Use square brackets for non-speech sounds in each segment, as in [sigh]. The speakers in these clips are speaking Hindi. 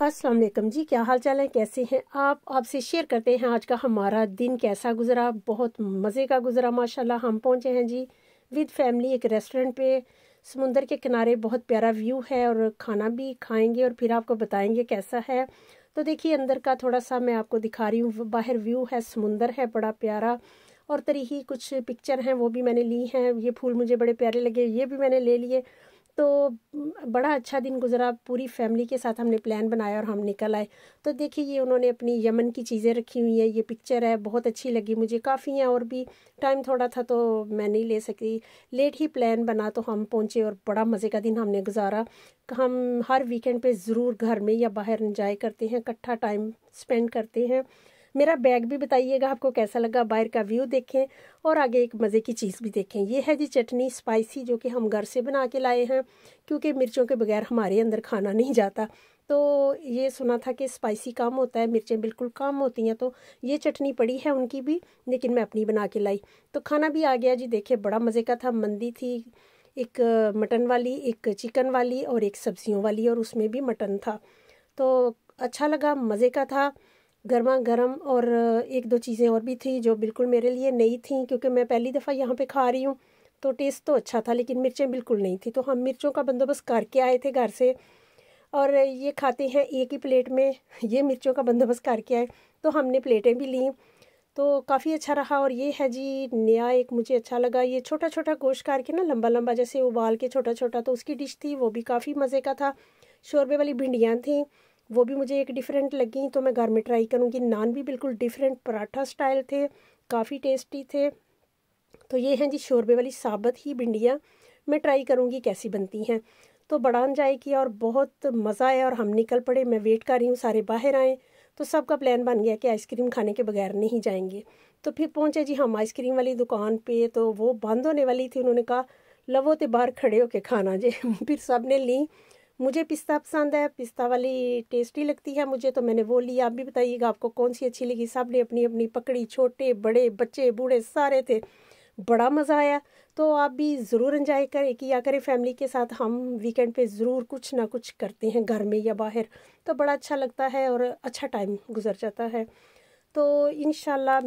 असलम जी क्या हाल चाल है कैसे हैं आप आपसे शेयर करते हैं आज का हमारा दिन कैसा गुजरा बहुत मज़े का गुजरा माशाल्लाह हम पहुंचे हैं जी विद फैमिली एक रेस्टोरेंट पे समुंदर के किनारे बहुत प्यारा व्यू है और खाना भी खाएंगे और फिर आपको बताएंगे कैसा है तो देखिए अंदर का थोड़ा सा मैं आपको दिखा रही हूँ बाहर व्यू है समुंदर है बड़ा प्यारा और ही कुछ पिक्चर हैं वो भी मैंने ली हैं ये फूल मुझे बड़े प्यारे लगे ये भी मैंने ले लिए तो बड़ा अच्छा दिन गुजरा पूरी फैमिली के साथ हमने प्लान बनाया और हम निकल आए तो देखिए ये उन्होंने अपनी यमन की चीज़ें रखी हुई हैं ये पिक्चर है बहुत अच्छी लगी मुझे काफ़ी हैं और भी टाइम थोड़ा था तो मैं नहीं ले सकी लेट ही प्लान बना तो हम पहुँचे और बड़ा मज़े का दिन हमने गुजारा हम हर वीकेंड पे ज़रूर घर में या बाहर इंजॉय करते हैं इकट्ठा टाइम स्पेंड करते हैं मेरा बैग भी बताइएगा आपको कैसा लगा बाहर का व्यू देखें और आगे एक मज़े की चीज़ भी देखें ये है जी चटनी स्पाइसी जो कि हम घर से बना के लाए हैं क्योंकि मिर्चों के बगैर हमारे अंदर खाना नहीं जाता तो ये सुना था कि स्पाइसी कम होता है मिर्चें बिल्कुल कम होती हैं तो ये चटनी पड़ी है उनकी भी लेकिन मैं अपनी बना के लाई तो खाना भी आ गया जी देखे बड़ा मज़े का था मंदी थी एक मटन वाली एक चिकन वाली और एक सब्जियों वाली और उसमें भी मटन था तो अच्छा लगा मज़े का था गर्मा गर्म और एक दो चीज़ें और भी थी जो बिल्कुल मेरे लिए नई थी क्योंकि मैं पहली दफ़ा यहाँ पे खा रही हूँ तो टेस्ट तो अच्छा था लेकिन मिर्चें बिल्कुल नहीं थी तो हम मिर्चों का बंदोबस्त करके आए थे घर से और ये खाते हैं एक ही प्लेट में [laughs] ये मिर्चों का बंदोबस्त करके आए तो हमने प्लेटें भी लीं तो काफ़ी अच्छा रहा और ये है जी नया एक मुझे अच्छा लगा ये छोटा छोटा गोश्त करके ना लंबा लंबा जैसे उबाल के छोटा छोटा तो उसकी डिश थी वो भी काफ़ी मज़े का था शोरबे वाली भिंडियाँ थी वो भी मुझे एक डिफरेंट लगी तो मैं घर में ट्राई करूँगी नान भी बिल्कुल डिफरेंट पराठा स्टाइल थे काफ़ी टेस्टी थे तो ये हैं जी शोरबे वाली साबत ही भिंडियाँ मैं ट्राई करूँगी कैसी बनती हैं तो बड़ा इंजॉय किया और बहुत मज़ा आया और हम निकल पड़े मैं वेट कर रही हूँ सारे बाहर आए तो सबका प्लान बन गया कि आइसक्रीम खाने के बगैर नहीं जाएंगे तो फिर पहुँचे जी हम आइसक्रीम वाली दुकान पे तो वो बंद होने वाली थी उन्होंने कहा लवो तो बाहर खड़े होके खाना जे [laughs] फिर सब ने ली मुझे पिस्ता पसंद है पिस्ता वाली टेस्टी लगती है मुझे तो मैंने वो लिया आप भी बताइएगा आपको कौन सी अच्छी लगी सब ने अपनी अपनी पकड़ी छोटे बड़े बच्चे बूढ़े सारे थे बड़ा मज़ा आया तो आप भी ज़रूर इन्जॉय करें किया करें फैमिली के साथ हम वीकेंड पे ज़रूर कुछ ना कुछ करते हैं घर में या बाहर तो बड़ा अच्छा लगता है और अच्छा टाइम गुजर जाता है तो इन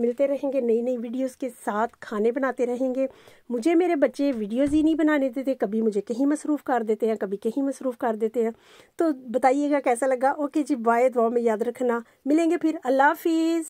मिलते रहेंगे नई नई वीडियोस के साथ खाने बनाते रहेंगे मुझे मेरे बच्चे वीडियोस ही नहीं बनाने देते कभी मुझे कहीं मसरूफ़ कर देते हैं कभी कहीं मसरूफ़ कर देते हैं तो बताइएगा कैसा लगा ओके जी बाय दुआ में याद रखना मिलेंगे फिर अल्लाह हाफिज़